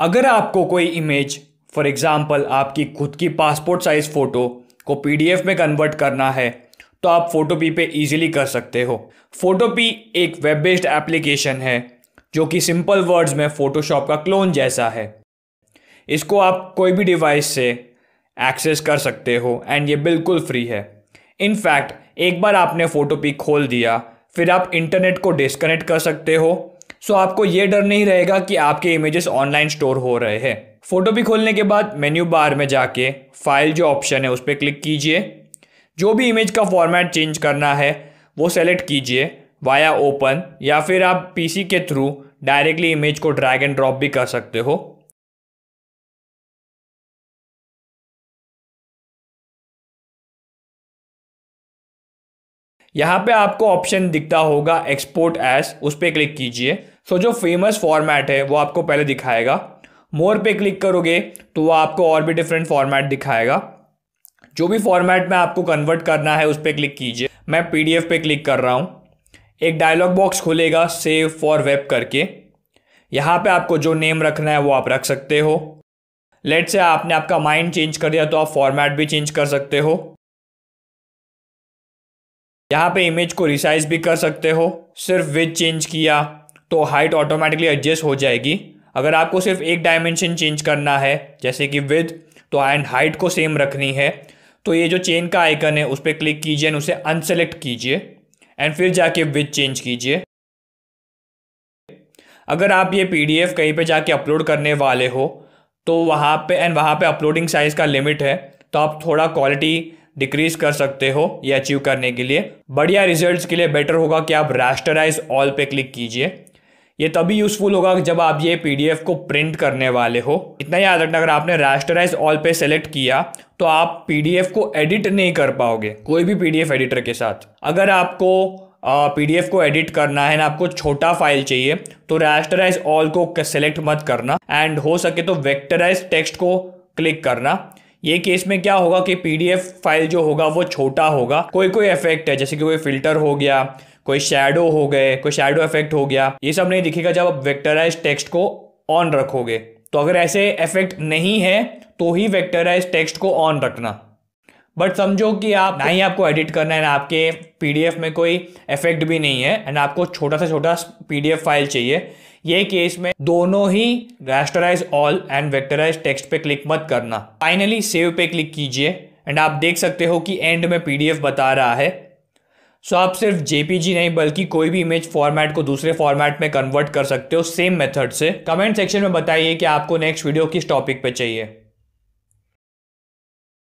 अगर आपको कोई इमेज फॉर एग्ज़ाम्पल आपकी खुद की पासपोर्ट साइज़ फ़ोटो को पीडीएफ में कन्वर्ट करना है तो आप फ़ोटोपी पे इजीली कर सकते हो फ़ोटोपी एक वेब बेस्ड एप्लीकेशन है जो कि सिंपल वर्ड्स में फ़ोटोशॉप का क्लोन जैसा है इसको आप कोई भी डिवाइस से एक्सेस कर सकते हो एंड ये बिल्कुल फ्री है इनफैक्ट एक बार आपने फ़ोटोपी खोल दिया फिर आप इंटरनेट को डिसकनेक्ट कर सकते हो सो आपको ये डर नहीं रहेगा कि आपके इमेजेस ऑनलाइन स्टोर हो रहे हैं फोटो भी खोलने के बाद मेन्यू बार में जाके फाइल जो ऑप्शन है उस पर क्लिक कीजिए जो भी इमेज का फॉर्मेट चेंज करना है वो सेलेक्ट कीजिए वाया ओपन या फिर आप पीसी के थ्रू डायरेक्टली इमेज को ड्रैग एंड ड्रॉप भी कर सकते हो यहाँ पे आपको ऑप्शन दिखता होगा एक्सपोर्ट एस उस पर क्लिक कीजिए सो जो फेमस फॉर्मेट है वो आपको पहले दिखाएगा मोर पे क्लिक करोगे तो वो आपको और भी डिफरेंट फॉर्मेट दिखाएगा जो भी फॉर्मेट में आपको कन्वर्ट करना है उस पर क्लिक कीजिए मैं पीडीएफ पे क्लिक कर रहा हूँ एक डायलॉग बॉक्स खुलेगा सेव फॉर वेब करके यहाँ पे आपको जो नेम रखना है वो आप रख सकते हो लेट से आपने आपका माइंड चेंज कर दिया तो आप फॉर्मेट भी चेंज कर सकते हो यहाँ पे इमेज को रिसाइज भी कर सकते हो सिर्फ विथ चेंज किया तो हाइट ऑटोमेटिकली एडजस्ट हो जाएगी अगर आपको सिर्फ एक डायमेंशन चेंज करना है जैसे कि विथ तो एंड हाइट को सेम रखनी है तो ये जो चेन का आइकन है उस पर क्लिक कीजिए एंड उसे अनसेलेक्ट कीजिए एंड फिर जाके विथ चेंज कीजिए अगर आप ये पीडीएफ कहीं पे जाके अपलोड करने वाले हो तो वहाँ पे एंड वहाँ पे अपलोडिंग साइज़ का लिमिट है तो आप थोड़ा क्वालिटी डिक्रीज कर सकते हो ये अचीव करने के लिए बढ़िया रिजल्ट्स के लिए बेटर होगा कि आप रास्टराइज ऑल पे क्लिक कीजिए ये तभी यूजफुल होगा जब आप ये पीडीएफ को प्रिंट करने वाले हो इतना याद रखना अगर आपने रास्टराइज ऑल पे सेलेक्ट किया तो आप पीडीएफ को एडिट नहीं कर पाओगे कोई भी पीडीएफ एडिटर के साथ अगर आपको पीडीएफ को एडिट करना है ना आपको छोटा फाइल चाहिए तो रास्टराइज ऑल को सेलेक्ट मत करना एंड हो सके तो वेक्टराइज टेक्स्ट को क्लिक करना ये केस में क्या होगा कि पीडीएफ फाइल जो होगा वो छोटा होगा कोई कोई इफेक्ट है जैसे कि कोई फिल्टर हो गया कोई शेडो हो गए कोई शेडो इफेक्ट हो गया ये सब नहीं दिखेगा जब आप वेक्टराइज टेक्स्ट को ऑन रखोगे तो अगर ऐसे इफेक्ट नहीं है तो ही वेक्टराइज टेक्स्ट को ऑन रखना बट समझो कि आप ना ही आपको एडिट करना है ना आपके पीडीएफ में कोई इफेक्ट भी नहीं है एंड आपको छोटा सा छोटा पीडीएफ फाइल चाहिए ये केस में दोनों ही rasterize all and vectorize text पे क्लिक मत करना फाइनली सेव पे क्लिक कीजिए एंड आप देख सकते हो कि एंड में पीडीएफ बता रहा है सो so, आप सिर्फ जेपीजी नहीं बल्कि कोई भी इमेज फॉर्मेट को दूसरे फॉर्मेट में कन्वर्ट कर सकते हो सेम मेथड से कमेंट सेक्शन में बताइए कि आपको नेक्स्ट वीडियो किस टॉपिक पे चाहिए